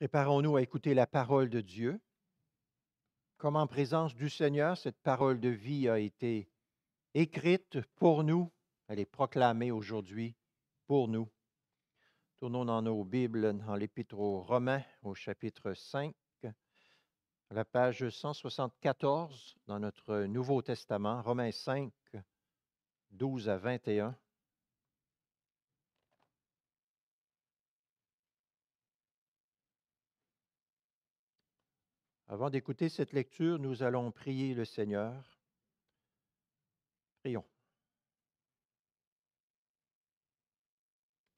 Préparons-nous à écouter la parole de Dieu. Comme en présence du Seigneur, cette parole de vie a été écrite pour nous. Elle est proclamée aujourd'hui pour nous. Tournons dans nos Bibles, dans l'Épître aux Romains, au chapitre 5, à la page 174 dans notre Nouveau Testament, Romains 5, 12 à 21. Avant d'écouter cette lecture, nous allons prier le Seigneur. Prions.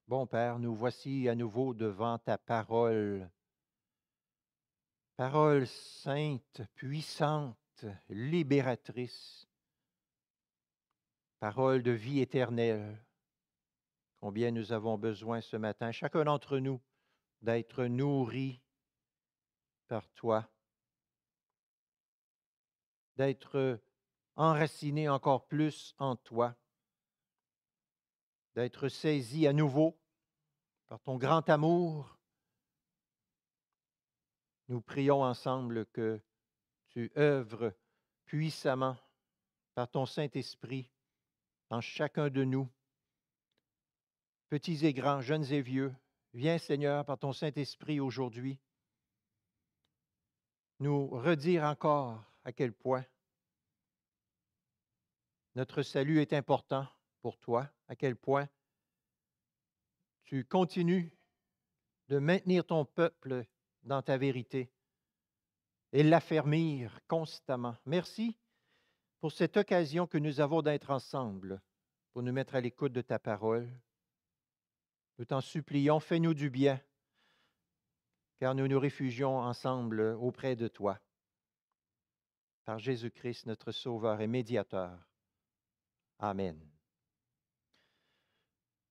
Bon Père, nous voici à nouveau devant ta parole. Parole sainte, puissante, libératrice. Parole de vie éternelle. Combien nous avons besoin ce matin, chacun d'entre nous, d'être nourri par toi d'être enraciné encore plus en toi, d'être saisi à nouveau par ton grand amour. Nous prions ensemble que tu œuvres puissamment par ton Saint-Esprit en chacun de nous, petits et grands, jeunes et vieux. Viens Seigneur par ton Saint-Esprit aujourd'hui nous redire encore à quel point notre salut est important pour toi, à quel point tu continues de maintenir ton peuple dans ta vérité et l'affermir constamment. Merci pour cette occasion que nous avons d'être ensemble, pour nous mettre à l'écoute de ta parole. Nous t'en supplions, fais-nous du bien, car nous nous réfugions ensemble auprès de toi par Jésus-Christ, notre Sauveur et Médiateur. Amen.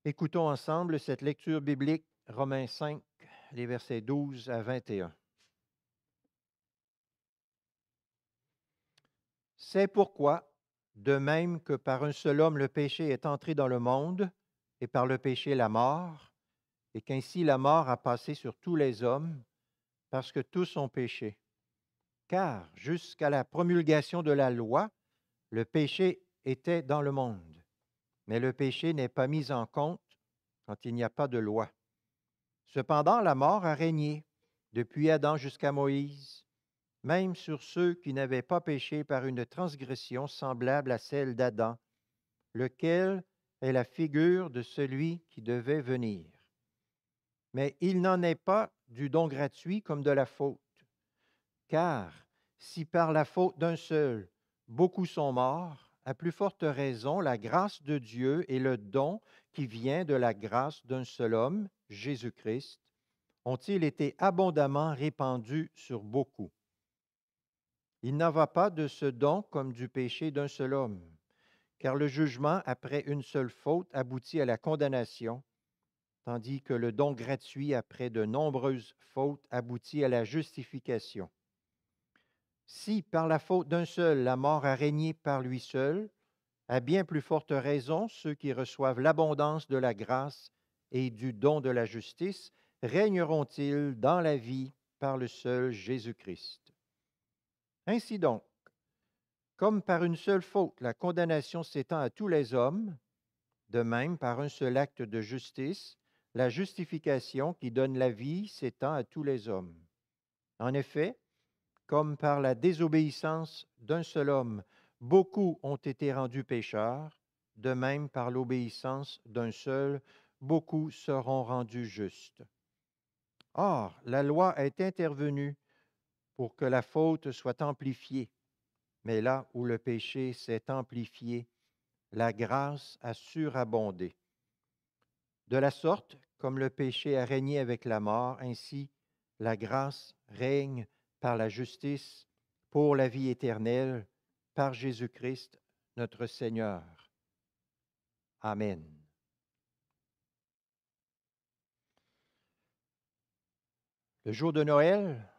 Écoutons ensemble cette lecture biblique, Romains 5, les versets 12 à 21. C'est pourquoi, de même que par un seul homme le péché est entré dans le monde, et par le péché la mort, et qu'ainsi la mort a passé sur tous les hommes, parce que tous ont péché car jusqu'à la promulgation de la loi, le péché était dans le monde. Mais le péché n'est pas mis en compte quand il n'y a pas de loi. Cependant, la mort a régné depuis Adam jusqu'à Moïse, même sur ceux qui n'avaient pas péché par une transgression semblable à celle d'Adam, lequel est la figure de celui qui devait venir. Mais il n'en est pas du don gratuit comme de la faute. Car si par la faute d'un seul, beaucoup sont morts, à plus forte raison, la grâce de Dieu et le don qui vient de la grâce d'un seul homme, Jésus-Christ, ont-ils été abondamment répandus sur beaucoup. Il n'en va pas de ce don comme du péché d'un seul homme, car le jugement après une seule faute aboutit à la condamnation, tandis que le don gratuit après de nombreuses fautes aboutit à la justification. Si par la faute d'un seul la mort a régné par lui seul, à bien plus forte raison ceux qui reçoivent l'abondance de la grâce et du don de la justice régneront-ils dans la vie par le seul Jésus-Christ. Ainsi donc, comme par une seule faute la condamnation s'étend à tous les hommes, de même par un seul acte de justice, la justification qui donne la vie s'étend à tous les hommes. En effet, comme par la désobéissance d'un seul homme, beaucoup ont été rendus pécheurs, de même par l'obéissance d'un seul, beaucoup seront rendus justes. Or, la loi est intervenue pour que la faute soit amplifiée, mais là où le péché s'est amplifié, la grâce a surabondé. De la sorte, comme le péché a régné avec la mort, ainsi la grâce règne par la justice, pour la vie éternelle, par Jésus-Christ notre Seigneur. Amen. Le jour de Noël,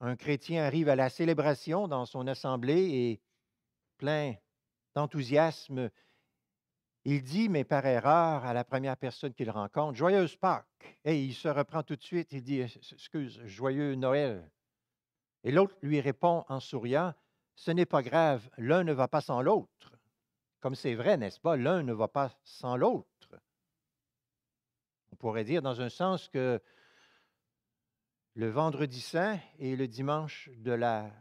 un chrétien arrive à la célébration dans son assemblée et, plein d'enthousiasme, il dit, mais par erreur, à la première personne qu'il rencontre, Joyeuse Pâques. Et il se reprend tout de suite, il dit, excuse, Joyeux Noël. Et l'autre lui répond en souriant, Ce n'est pas grave, l'un ne va pas sans l'autre. Comme c'est vrai, n'est-ce pas? L'un ne va pas sans l'autre. On pourrait dire dans un sens que le vendredi saint et le dimanche de la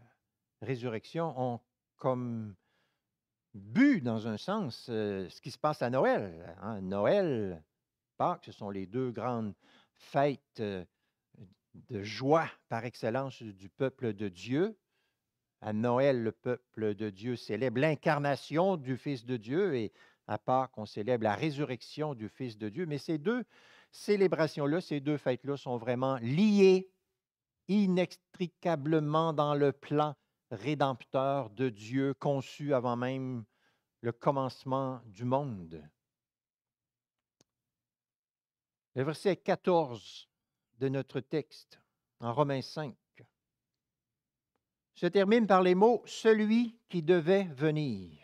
résurrection ont comme but, dans un sens, euh, ce qui se passe à Noël. Hein. Noël, Pâques, ce sont les deux grandes fêtes euh, de joie par excellence du peuple de Dieu. À Noël, le peuple de Dieu célèbre l'incarnation du Fils de Dieu et à Pâques, on célèbre la résurrection du Fils de Dieu. Mais ces deux célébrations-là, ces deux fêtes-là sont vraiment liées inextricablement dans le plan rédempteur de Dieu conçu avant même le commencement du monde. Le verset 14 de notre texte en Romains 5 se termine par les mots celui qui devait venir.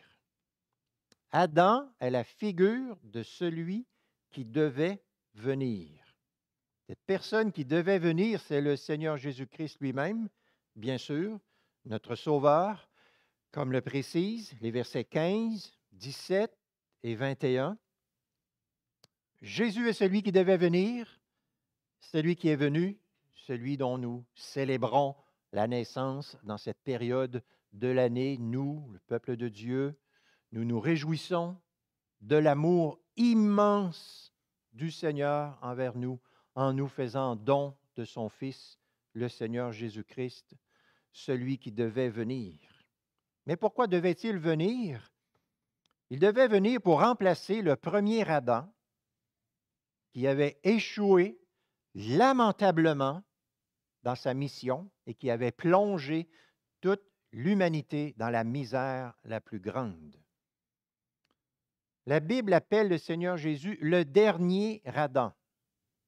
Adam est la figure de celui qui devait venir. Cette personne qui devait venir, c'est le Seigneur Jésus-Christ lui-même, bien sûr, notre Sauveur, comme le précisent les versets 15, 17 et 21. Jésus est celui qui devait venir, celui qui est venu, celui dont nous célébrons la naissance dans cette période de l'année, nous, le peuple de Dieu, nous nous réjouissons de l'amour immense du Seigneur envers nous en nous faisant don de son Fils, le Seigneur Jésus-Christ, celui qui devait venir. Mais pourquoi devait-il venir? Il devait venir pour remplacer le premier Adam qui avait échoué lamentablement dans sa mission et qui avait plongé toute l'humanité dans la misère la plus grande. La Bible appelle le Seigneur Jésus le dernier Adam,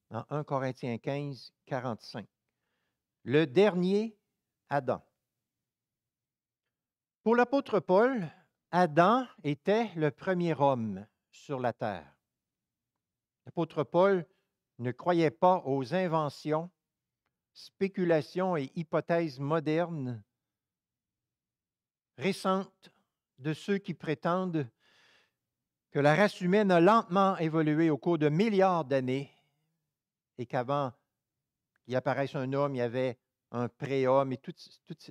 en 1 Corinthiens 15, 45. Le dernier Adam. Pour l'apôtre Paul, Adam était le premier homme sur la terre. L'apôtre Paul ne croyait pas aux inventions, spéculations et hypothèses modernes, récentes, de ceux qui prétendent que la race humaine a lentement évolué au cours de milliards d'années et qu'avant qu'il apparaisse un homme, il y avait un préhomme et toutes,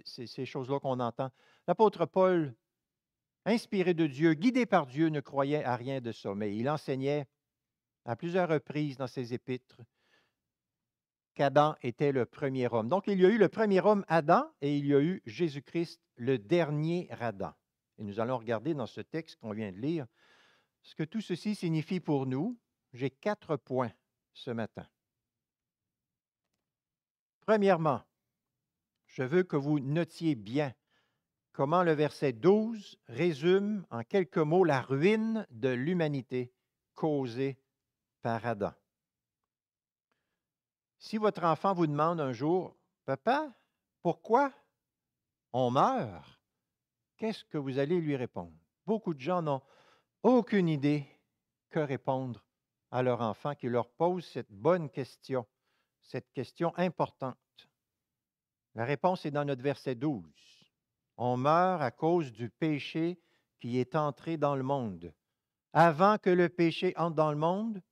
ces, ces choses-là qu'on entend. L'apôtre Paul, inspiré de Dieu, guidé par Dieu, ne croyait à rien de ça, mais il enseignait à plusieurs reprises dans ses épîtres qu'Adam était le premier homme. Donc, il y a eu le premier homme Adam et il y a eu Jésus-Christ, le dernier Adam. Et nous allons regarder dans ce texte qu'on vient de lire ce que tout ceci signifie pour nous. J'ai quatre points ce matin. Premièrement, je veux que vous notiez bien comment le verset 12 résume en quelques mots la ruine de l'humanité causée par Adam. Si votre enfant vous demande un jour, Papa, pourquoi on meurt? Qu'est-ce que vous allez lui répondre? Beaucoup de gens n'ont aucune idée que répondre à leur enfant qui leur pose cette bonne question, cette question importante. La réponse est dans notre verset 12. On meurt à cause du péché qui est entré dans le monde. Avant que le péché entre dans le monde,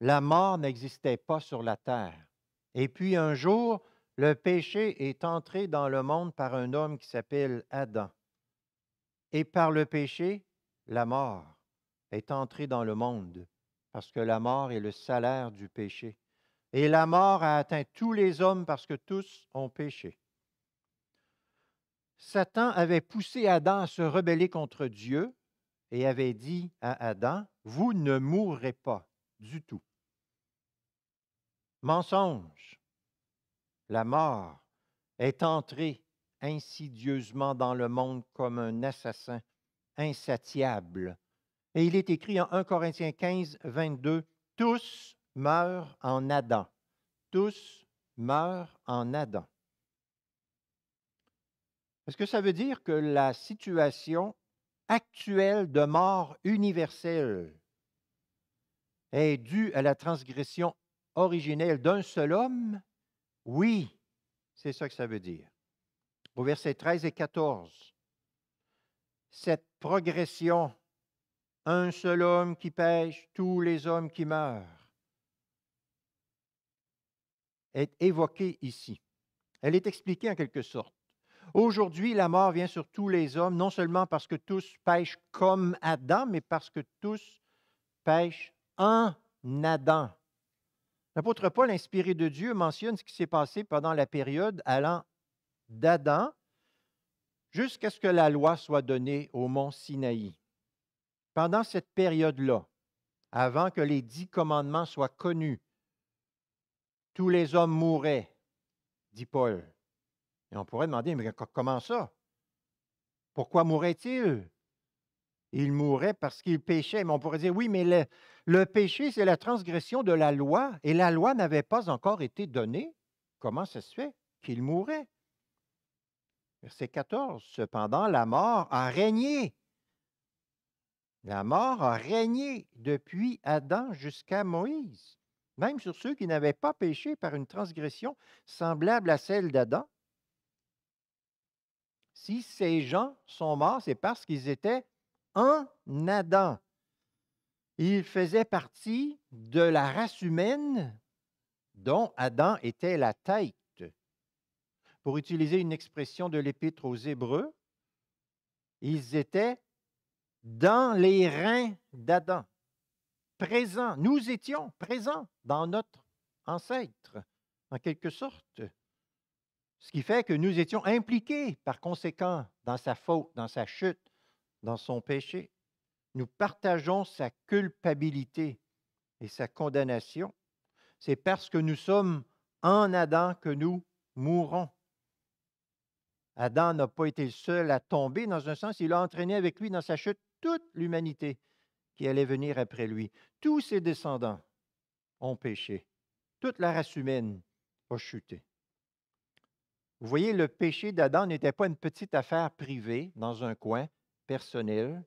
la mort n'existait pas sur la terre. Et puis un jour, le péché est entré dans le monde par un homme qui s'appelle Adam. Et par le péché, la mort est entrée dans le monde, parce que la mort est le salaire du péché. Et la mort a atteint tous les hommes parce que tous ont péché. Satan avait poussé Adam à se rebeller contre Dieu et avait dit à Adam, Vous ne mourrez pas du tout. Mensonge. La mort est entrée insidieusement dans le monde comme un assassin insatiable. Et il est écrit en 1 Corinthiens 15, 22, Tous meurent en Adam. Tous meurent en Adam. Est-ce que ça veut dire que la situation actuelle de mort universelle est due à la transgression originelle d'un seul homme? Oui, c'est ça que ça veut dire. Au verset 13 et 14, cette progression, un seul homme qui pêche, tous les hommes qui meurent, est évoquée ici. Elle est expliquée en quelque sorte. Aujourd'hui, la mort vient sur tous les hommes, non seulement parce que tous pêchent comme Adam, mais parce que tous pêchent en Adam. L'apôtre Paul, inspiré de Dieu, mentionne ce qui s'est passé pendant la période allant d'Adam jusqu'à ce que la loi soit donnée au mont Sinaï. Pendant cette période-là, avant que les dix commandements soient connus, tous les hommes mouraient, dit Paul. Et on pourrait demander, mais comment ça? Pourquoi mouraient-ils? il mourait parce qu'il péchait. Mais on pourrait dire, oui, mais le, péché, c'est la transgression de la loi, et la loi n'avait pas encore été donnée. Comment ça se fait qu'il mourait? Verset 14. Cependant, la mort a régné. La mort a régné depuis Adam jusqu'à Moïse, même sur ceux qui n'avaient pas péché par une transgression semblable à celle d'Adam. Si ces gens sont morts, c'est parce qu'ils étaient en Adam. Il faisait partie de la race humaine dont Adam était la tête. Pour utiliser une expression de l'épître aux Hébreux, ils étaient dans les reins d'Adam, présents, nous étions présents dans notre ancêtre, en quelque sorte. Ce qui fait que nous étions impliqués, par conséquent, dans sa faute, dans sa chute, dans son péché. Nous partageons sa culpabilité et sa condamnation. C'est parce que nous sommes en Adam que nous mourons. Adam n'a pas été le seul à tomber, dans un sens, il a entraîné avec lui dans sa chute toute l'humanité qui allait venir après lui. Tous ses descendants ont péché. Toute la race humaine a chuté. Vous voyez, le péché d'Adam n'était pas une petite affaire privée dans un coin personnel,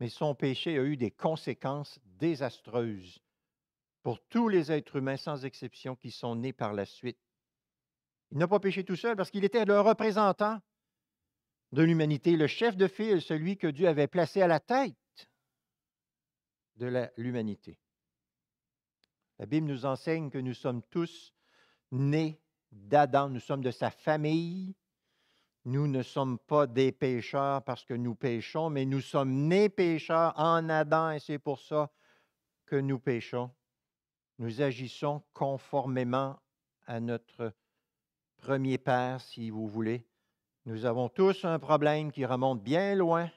mais son péché a eu des conséquences désastreuses pour tous les êtres humains sans exception qui sont nés par la suite. Il n'a pas péché tout seul parce qu'il était le représentant de l'humanité, le chef de file, celui que Dieu avait placé à la tête de l'humanité. la Bible nous enseigne que nous sommes tous nés d'Adam, nous sommes de sa famille, nous ne sommes pas des pécheurs parce que nous péchons, mais nous sommes nés pécheurs en Adam et c'est pour ça que nous péchons. Nous agissons conformément à notre premier père, si vous voulez. Nous avons tous un problème qui remonte bien loin,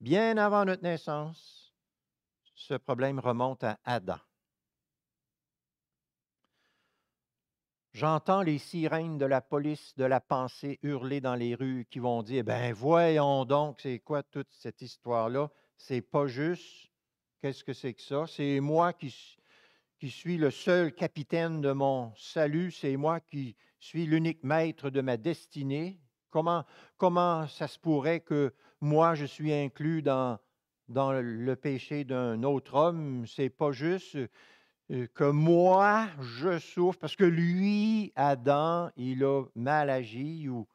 bien avant notre naissance. Ce problème remonte à Adam. J'entends les sirènes de la police de la pensée hurler dans les rues qui vont dire Ben voyons donc, c'est quoi toute cette histoire-là C'est pas juste. Qu'est-ce que c'est que ça C'est moi qui, qui suis le seul capitaine de mon salut, c'est moi qui suis l'unique maître de ma destinée. Comment, comment ça se pourrait que moi je suis inclus dans, dans le péché d'un autre homme C'est pas juste. Euh, que moi, je souffre parce que lui, Adam, il a mal agi ou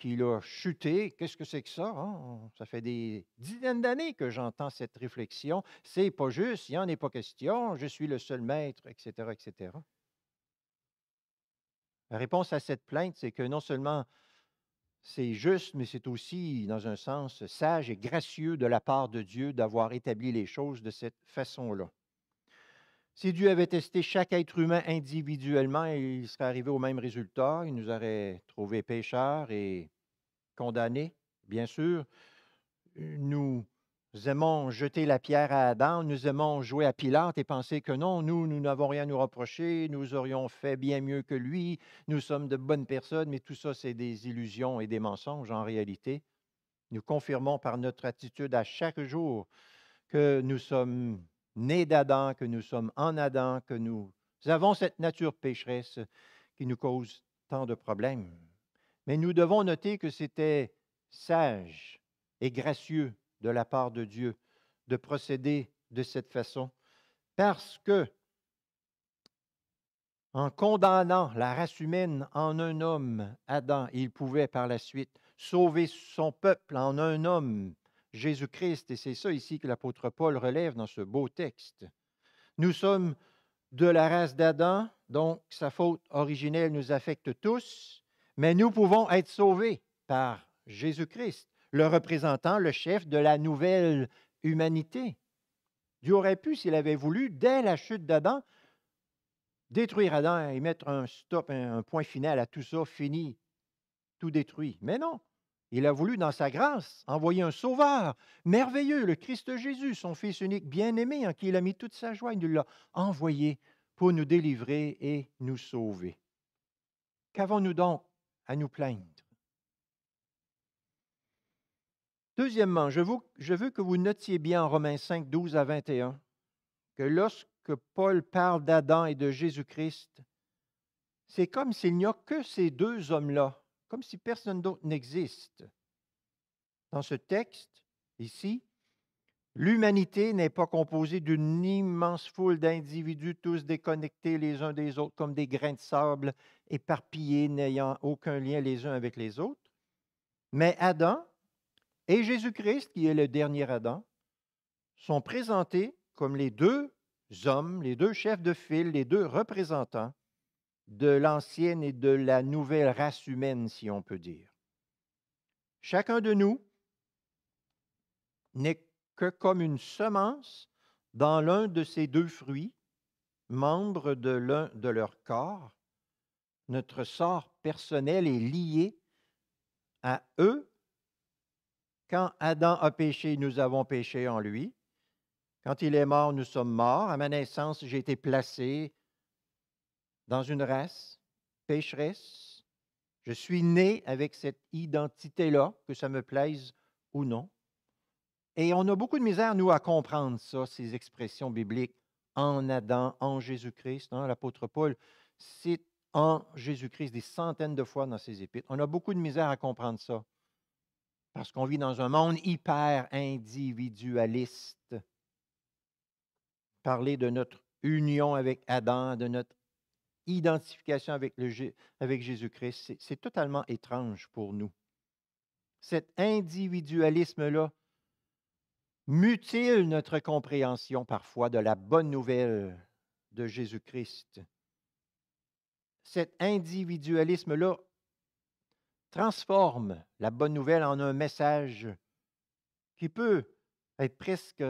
qu'il a chuté. Qu'est-ce que c'est que ça? Hein? Ça fait des dizaines d'années que j'entends cette réflexion. C'est pas juste, il n'y en est pas question, je suis le seul maître, etc., etc. La réponse à cette plainte, c'est que non seulement c'est juste, mais c'est aussi, dans un sens, sage et gracieux de la part de Dieu d'avoir établi les choses de cette façon-là. Si Dieu avait testé chaque être humain individuellement, il serait arrivé au même résultat. Il nous aurait trouvés pécheurs et condamnés, bien sûr. Nous aimons jeter la pierre à Adam, nous aimons jouer à Pilate et penser que non, nous, nous n'avons rien à nous reprocher, nous aurions fait bien mieux que lui, nous sommes de bonnes personnes, mais tout ça, c'est des illusions et des mensonges en réalité. Nous confirmons par notre attitude à chaque jour que nous sommes Né d'Adam, que nous sommes en Adam, que nous avons cette nature pécheresse qui nous cause tant de problèmes. Mais nous devons noter que c'était sage et gracieux de la part de Dieu de procéder de cette façon, parce que en condamnant la race humaine en un homme, Adam, il pouvait par la suite sauver son peuple en un homme, Jésus-Christ, et c'est ça ici que l'apôtre Paul relève dans ce beau texte. Nous sommes de la race d'Adam, donc sa faute originelle nous affecte tous, mais nous pouvons être sauvés par Jésus-Christ, le représentant, le chef de la nouvelle humanité. Dieu aurait pu, s'il avait voulu, dès la chute d'Adam, détruire Adam et mettre un stop, un point final à tout ça, fini, tout détruit. Mais non, il a voulu, dans sa grâce, envoyer un sauveur merveilleux, le Christ Jésus, son Fils unique, bien-aimé, en qui il a mis toute sa joie. Il nous l'a envoyé pour nous délivrer et nous sauver. Qu'avons-nous donc à nous plaindre? Deuxièmement, je veux, que vous notiez bien en Romains 5, 12 à 21, que lorsque Paul parle d'Adam et de Jésus-Christ, c'est comme s'il n'y a que ces deux hommes-là comme si personne d'autre n'existe. Dans ce texte, ici, l'humanité n'est pas composée d'une immense foule d'individus tous déconnectés les uns des autres comme des grains de sable éparpillés n'ayant aucun lien les uns avec les autres. Mais Adam et Jésus-Christ, qui est le dernier Adam, sont présentés comme les deux hommes, les deux chefs de file, les deux représentants de l'ancienne et de la nouvelle race humaine, si on peut dire. Chacun de nous n'est que comme une semence dans l'un de ces deux fruits, membre de l'un de leur corps. Notre sort personnel est lié à eux. Quand Adam a péché, nous avons péché en lui. Quand il est mort, nous sommes morts. À ma naissance, j'ai été placé dans une race pécheresse. Je suis né avec cette identité-là, que ça me plaise ou non. Et on a beaucoup de misère, nous, à comprendre ça, ces expressions bibliques en Adam, en Jésus-Christ. Hein, l'apôtre Paul cite en Jésus-Christ des centaines de fois dans ses épîtres. On a beaucoup de misère à comprendre ça parce qu'on vit dans un monde hyper individualiste. Parler de notre union avec Adam, de notre identification avec, avec Jésus-Christ, c'est totalement étrange pour nous. Cet individualisme-là mutile notre compréhension parfois de la bonne nouvelle de Jésus-Christ. Cet individualisme-là transforme la bonne nouvelle en un message qui peut être presque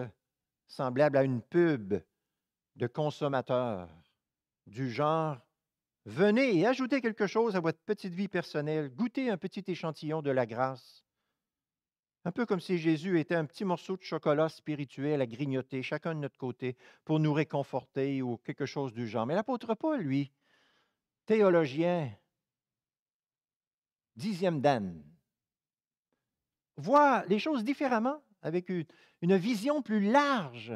semblable à une pub de consommateurs du genre Venez et ajoutez quelque chose à votre petite vie personnelle, goûtez un petit échantillon de la grâce. Un peu comme si Jésus était un petit morceau de chocolat spirituel à grignoter, chacun de notre côté, pour nous réconforter ou quelque chose du genre. Mais l'apôtre Paul, lui, théologien, dixième dame, voit les choses différemment, avec une vision plus large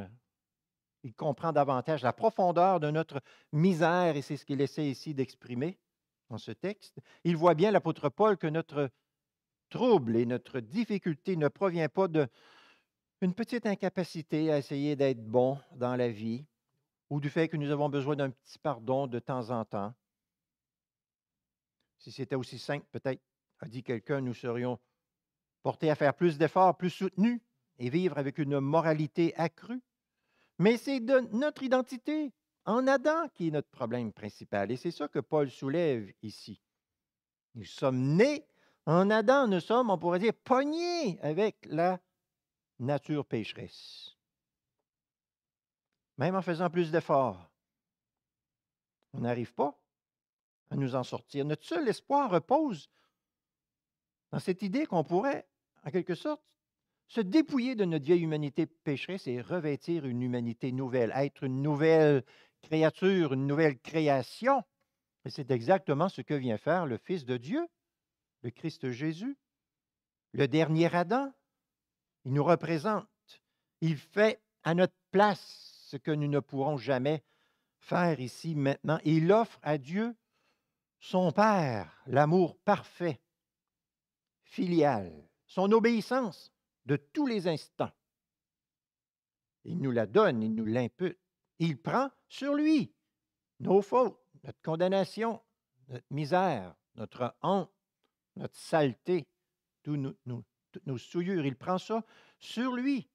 il comprend davantage la profondeur de notre misère, et c'est ce qu'il essaie ici d'exprimer dans ce texte. Il voit bien, l'apôtre Paul, que notre trouble et notre difficulté ne provient pas d'une petite incapacité à essayer d'être bon dans la vie, ou du fait que nous avons besoin d'un petit pardon de temps en temps. Si c'était aussi simple, peut-être, a dit quelqu'un, nous serions portés à faire plus d'efforts, plus soutenus, et vivre avec une moralité accrue. Mais c'est de notre identité en Adam qui est notre problème principal. Et c'est ça que Paul soulève ici. Nous sommes nés en Adam, nous sommes, on pourrait dire, pognés avec la nature pécheresse. Même en faisant plus d'efforts, on n'arrive pas à nous en sortir. Notre seul espoir repose dans cette idée qu'on pourrait, en quelque sorte, se dépouiller de notre vieille humanité pécheresse et revêtir une humanité nouvelle, être une nouvelle créature, une nouvelle création. Et c'est exactement ce que vient faire le Fils de Dieu, le Christ Jésus, le dernier Adam. Il nous représente. Il fait à notre place ce que nous ne pourrons jamais faire ici maintenant. il offre à Dieu son Père, l'amour parfait, filial, son obéissance, de tous les instants. Il nous la donne, il nous l'impute. Il prend sur lui nos fautes, notre condamnation, notre misère, notre honte, notre saleté, toutes nos souillures. Il prend ça sur lui.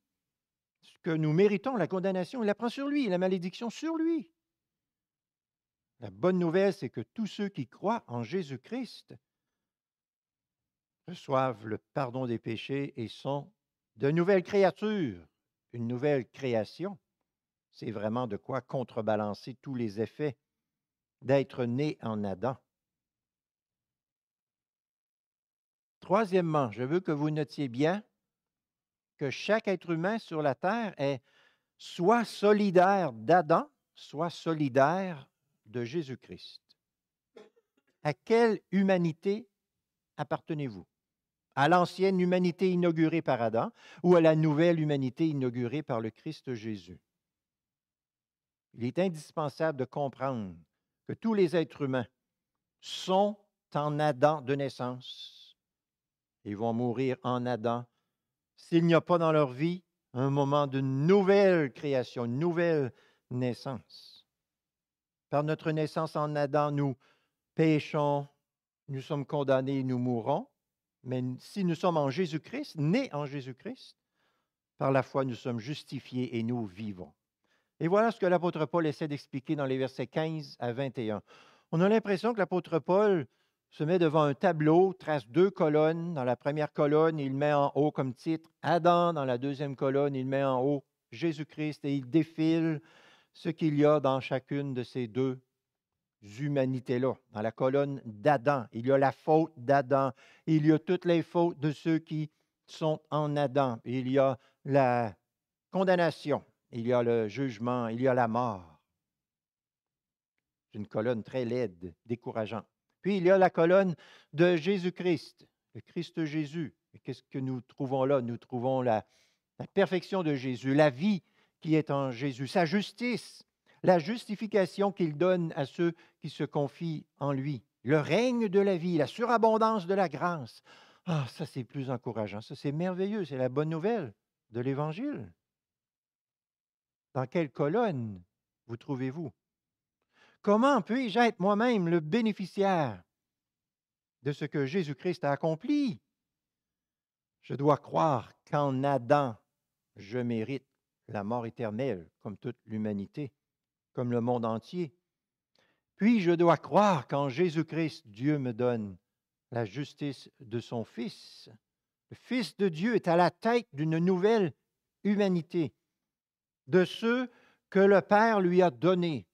Ce que nous méritons, la condamnation, il la prend sur lui, la malédiction sur lui. La bonne nouvelle, c'est que tous ceux qui croient en Jésus-Christ reçoivent le pardon des péchés et sont de nouvelles créatures, une nouvelle création, c'est vraiment de quoi contrebalancer tous les effets d'être né en Adam. Troisièmement, je veux que vous notiez bien que chaque être humain sur la terre est soit solidaire d'Adam, soit solidaire de Jésus-Christ. À quelle humanité appartenez-vous? à l'ancienne humanité inaugurée par Adam ou à la nouvelle humanité inaugurée par le Christ Jésus. Il est indispensable de comprendre que tous les êtres humains sont en Adam de naissance et vont mourir en Adam s'il n'y a pas dans leur vie un moment de nouvelle création, nouvelle naissance. Par notre naissance en Adam, nous péchons, nous sommes condamnés, nous mourons. Mais si nous sommes en Jésus-Christ, nés en Jésus-Christ, par la foi nous sommes justifiés et nous vivons. Et voilà ce que l'apôtre Paul essaie d'expliquer dans les versets 15 à 21. On a l'impression que l'apôtre Paul se met devant un tableau, trace deux colonnes. Dans la première colonne, il met en haut comme titre Adam. Dans la deuxième colonne, il met en haut Jésus-Christ et il défile ce qu'il y a dans chacune de ces deux humanités là Dans la colonne d'Adam, il y a la faute d'Adam, il y a toutes les fautes de ceux qui sont en Adam, il y a la condamnation, il y a le jugement, il y a la mort. C'est une colonne très laide, décourageante. Puis il y a la colonne de Jésus-Christ, le Christ Jésus. Qu'est-ce que nous trouvons là? Nous trouvons la, la perfection de Jésus, la vie qui est en Jésus, sa justice, la justification qu'il donne à ceux qui se confient en lui, le règne de la vie, la surabondance de la grâce. Ah, ça c'est plus encourageant, ça c'est merveilleux, c'est la bonne nouvelle de l'Évangile. Dans quelle colonne vous trouvez-vous? Comment puis-je être moi-même le bénéficiaire de ce que Jésus-Christ a accompli? Je dois croire qu'en Adam, je mérite la mort éternelle, comme toute l'humanité comme le monde entier. Puis je dois croire qu'en Jésus-Christ, Dieu me donne la justice de son Fils. Le Fils de Dieu est à la tête d'une nouvelle humanité, de ceux que le Père lui a donnés,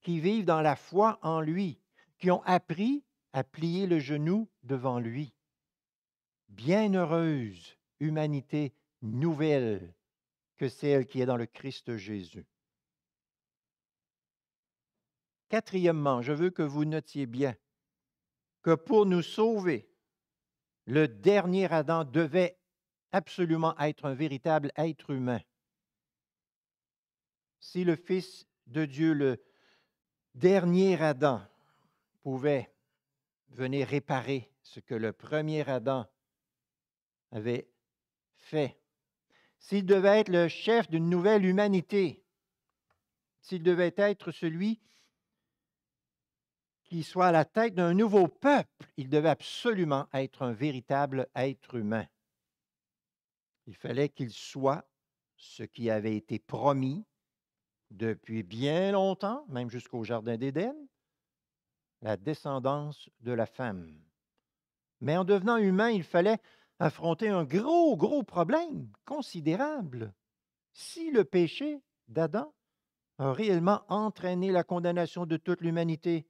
qui vivent dans la foi en lui, qui ont appris à plier le genou devant lui. Bienheureuse humanité nouvelle que celle qui est dans le Christ Jésus. Quatrièmement, je veux que vous notiez bien que pour nous sauver, le dernier Adam devait absolument être un véritable être humain. Si le Fils de Dieu, le dernier Adam, pouvait venir réparer ce que le premier Adam avait fait, s'il devait être le chef d'une nouvelle humanité, s'il devait être celui qu'il soit à la tête d'un nouveau peuple, il devait absolument être un véritable être humain. Il fallait qu'il soit ce qui avait été promis depuis bien longtemps, même jusqu'au Jardin d'Éden, la descendance de la femme. Mais en devenant humain, il fallait affronter un gros, gros problème considérable. Si le péché d'Adam a réellement entraîné la condamnation de toute l'humanité,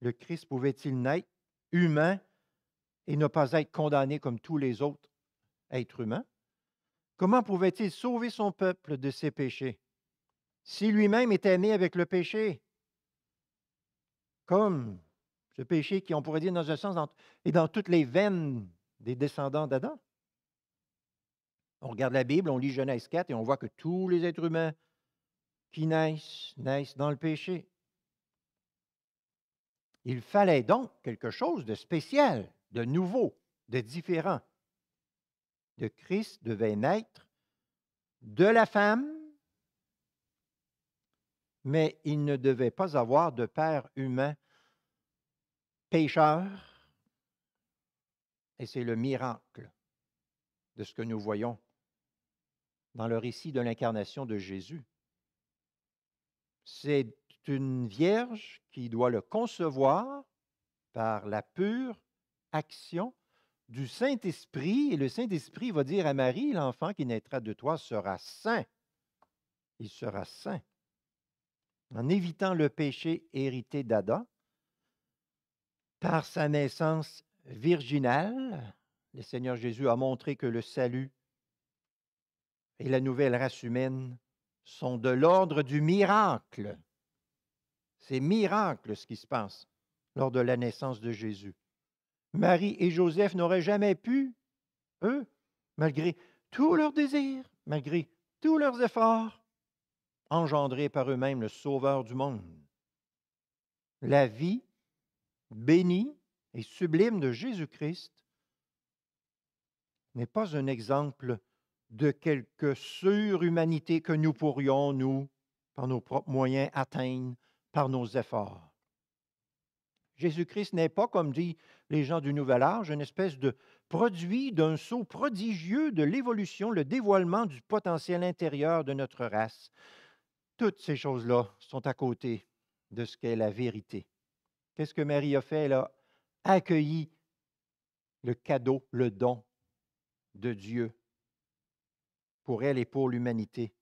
le Christ pouvait-il naître humain et ne pas être condamné comme tous les autres êtres humains? Comment pouvait-il sauver son peuple de ses péchés si lui-même était né avec le péché? Comme ce péché qui, on pourrait dire, dans un sens, est dans toutes les veines des descendants d'Adam. On regarde la Bible, on lit Genèse 4 et on voit que tous les êtres humains qui naissent, naissent dans le péché. Il fallait donc quelque chose de spécial, de nouveau, de différent. Le Christ devait naître de la femme, mais il ne devait pas avoir de père humain pécheur. Et c'est le miracle de ce que nous voyons dans le récit de l'incarnation de Jésus. C'est une vierge qui doit le concevoir par la pure action du Saint-Esprit. Et le Saint-Esprit va dire à Marie, l'enfant qui naîtra de toi sera saint. Il sera saint. En évitant le péché hérité d'Adam, par sa naissance virginale, le Seigneur Jésus a montré que le salut et la nouvelle race humaine sont de l'ordre du miracle. C'est miracle ce qui se passe lors de la naissance de Jésus. Marie et Joseph n'auraient jamais pu, eux, malgré tous leurs désirs, malgré tous leurs efforts, engendrer par eux-mêmes le Sauveur du monde. La vie bénie et sublime de Jésus-Christ n'est pas un exemple de quelque surhumanité que nous pourrions, nous, par nos propres moyens, atteindre par nos efforts. Jésus-Christ n'est pas, comme disent les gens du Nouvel Âge, une espèce de produit d'un saut prodigieux de l'évolution, le dévoilement du potentiel intérieur de notre race. Toutes ces choses-là sont à côté de ce qu'est la vérité. Qu'est-ce que Marie a fait? Elle a accueilli le cadeau, le don de Dieu pour elle et pour l'humanité.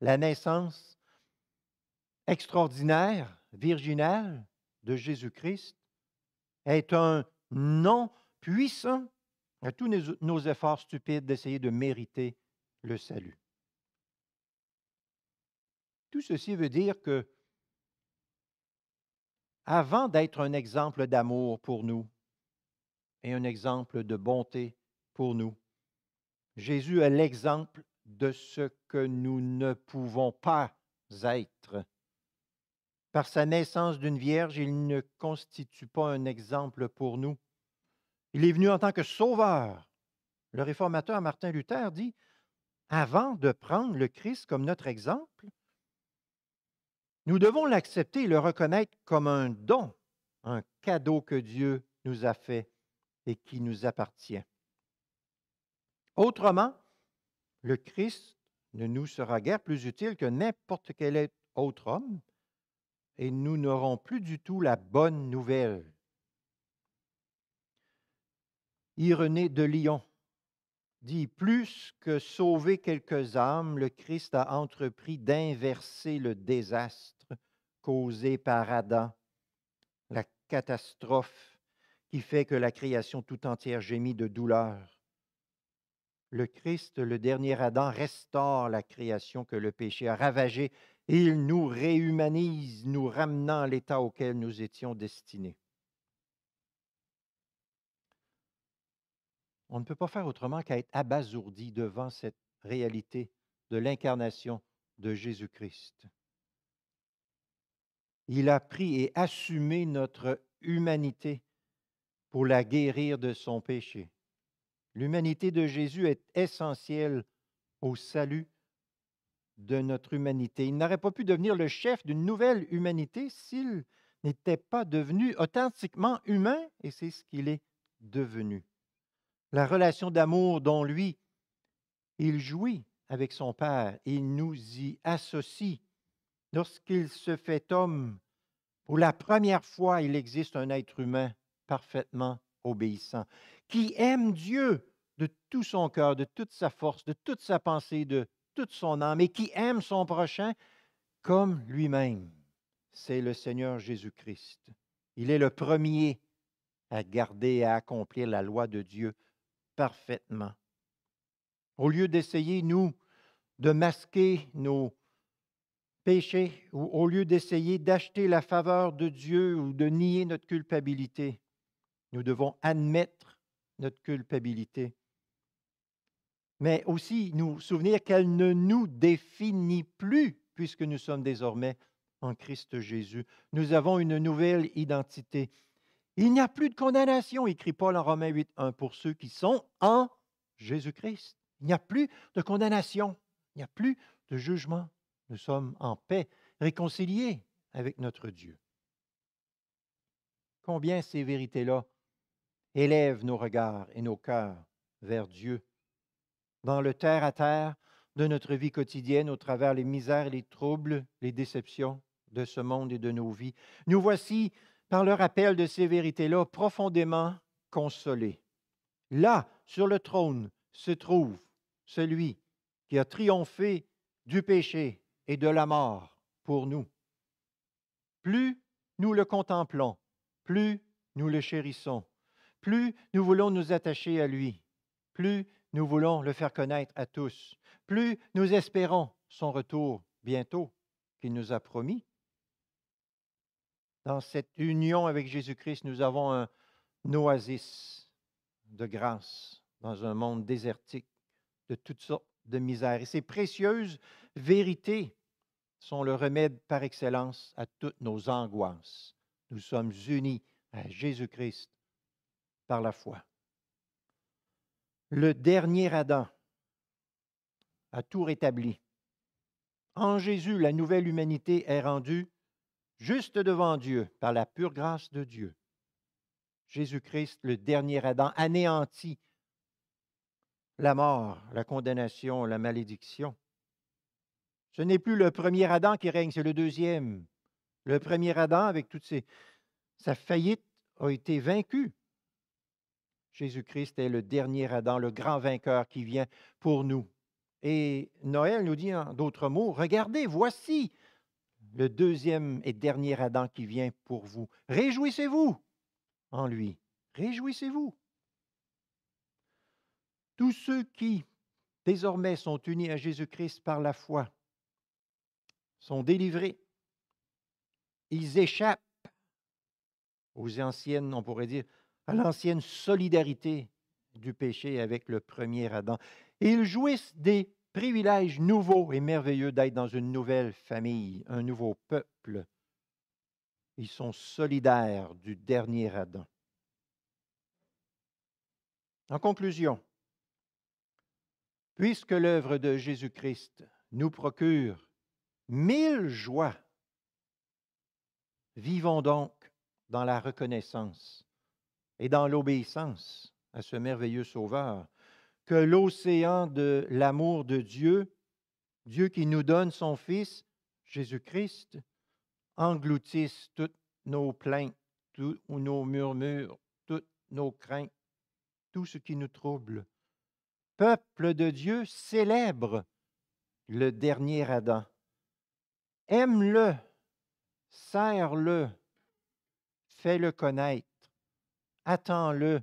La naissance extraordinaire, virginal de Jésus-Christ est un non puissant à tous nos efforts stupides d'essayer de mériter le salut. Tout ceci veut dire que avant d'être un exemple d'amour pour nous et un exemple de bonté pour nous, Jésus est l'exemple de ce que nous ne pouvons pas être par sa naissance d'une vierge, il ne constitue pas un exemple pour nous. Il est venu en tant que sauveur. Le réformateur Martin Luther dit, avant de prendre le Christ comme notre exemple, nous devons l'accepter et le reconnaître comme un don, un cadeau que Dieu nous a fait et qui nous appartient. Autrement, le Christ ne nous sera guère plus utile que n'importe quel autre homme et nous n'aurons plus du tout la bonne nouvelle. Irénée de Lyon dit plus que sauver quelques âmes, le Christ a entrepris d'inverser le désastre causé par Adam, la catastrophe qui fait que la création tout entière gémit de douleur. Le Christ, le dernier Adam, restaure la création que le péché a ravagée il nous réhumanise, nous ramenant à l'état auquel nous étions destinés. On ne peut pas faire autrement qu'à être abasourdi devant cette réalité de l'incarnation de Jésus-Christ. Il a pris et assumé notre humanité pour la guérir de son péché. L'humanité de Jésus est essentielle au salut de notre humanité. Il n'aurait pas pu devenir le chef d'une nouvelle humanité s'il n'était pas devenu authentiquement humain, et c'est ce qu'il est devenu. La relation d'amour dont lui, il jouit avec son Père, et nous y associe. Lorsqu'il se fait homme, pour la première fois, il existe un être humain parfaitement obéissant, qui aime Dieu de tout son cœur, de toute sa force, de toute sa pensée, de toute son âme et qui aime son prochain comme lui-même. C'est le Seigneur Jésus-Christ. Il est le premier à garder et à accomplir la loi de Dieu parfaitement. Au lieu d'essayer, nous, de masquer nos péchés, ou au lieu d'essayer d'acheter la faveur de Dieu ou de nier notre culpabilité, nous devons admettre notre culpabilité mais aussi nous souvenir qu'elle ne nous définit plus, puisque nous sommes désormais en Christ Jésus. Nous avons une nouvelle identité. Il n'y a plus de condamnation, écrit Paul en Romains 8.1, pour ceux qui sont en Jésus-Christ. Il n'y a plus de condamnation, il n'y a plus de jugement. Nous sommes en paix, réconciliés avec notre Dieu. Combien ces vérités-là élèvent nos regards et nos cœurs vers Dieu dans le terre-à-terre de notre vie quotidienne au travers les misères, les troubles, les déceptions de ce monde et de nos vies. Nous voici, par le rappel de ces vérités-là, profondément consolés. Là, sur le trône, se trouve celui qui a triomphé du péché et de la mort pour nous. Plus nous le contemplons, plus nous le chérissons, plus nous voulons nous attacher à lui, plus nous voulons le faire connaître à tous, plus nous espérons son retour bientôt qu'il nous a promis. Dans cette union avec Jésus-Christ, nous avons un, oasis de grâce dans un monde désertique de toutes sortes de misères. Et ces précieuses vérités sont le remède par excellence à toutes nos angoisses. Nous sommes unis à Jésus-Christ par la foi le dernier Adam a tout rétabli. En Jésus, la nouvelle humanité est rendue juste devant Dieu par la pure grâce de Dieu. Jésus-Christ, le dernier Adam, anéantit la mort, la condamnation, la malédiction. Ce n'est plus le premier Adam qui règne, c'est le deuxième. Le premier Adam, avec toute ses, sa faillite, a été vaincu Jésus-Christ est le dernier Adam, le grand vainqueur qui vient pour nous. Et Noël nous dit en d'autres mots, regardez, voici le deuxième et dernier Adam qui vient pour vous. Réjouissez-vous en lui. Réjouissez-vous. Tous ceux qui désormais sont unis à Jésus-Christ par la foi sont délivrés. Ils échappent aux anciennes, on pourrait dire, à l'ancienne solidarité du péché avec le premier Adam. ils jouissent des privilèges nouveaux et merveilleux d'être dans une nouvelle famille, un nouveau peuple. Ils sont solidaires du dernier Adam. En conclusion, puisque l'œuvre de Jésus-Christ nous procure mille joies, vivons donc dans la reconnaissance et dans l'obéissance à ce merveilleux Sauveur, que l'océan de l'amour de Dieu, Dieu qui nous donne son Fils, Jésus-Christ, engloutisse toutes nos plaintes, tous nos murmures, toutes nos craintes, tout ce qui nous trouble. Peuple de Dieu, célèbre le dernier Adam. Aime-le, serre-le, fais-le connaître attends-le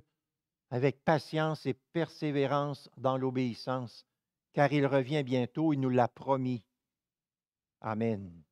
avec patience et persévérance dans l'obéissance, car il revient bientôt, il nous l'a promis. Amen.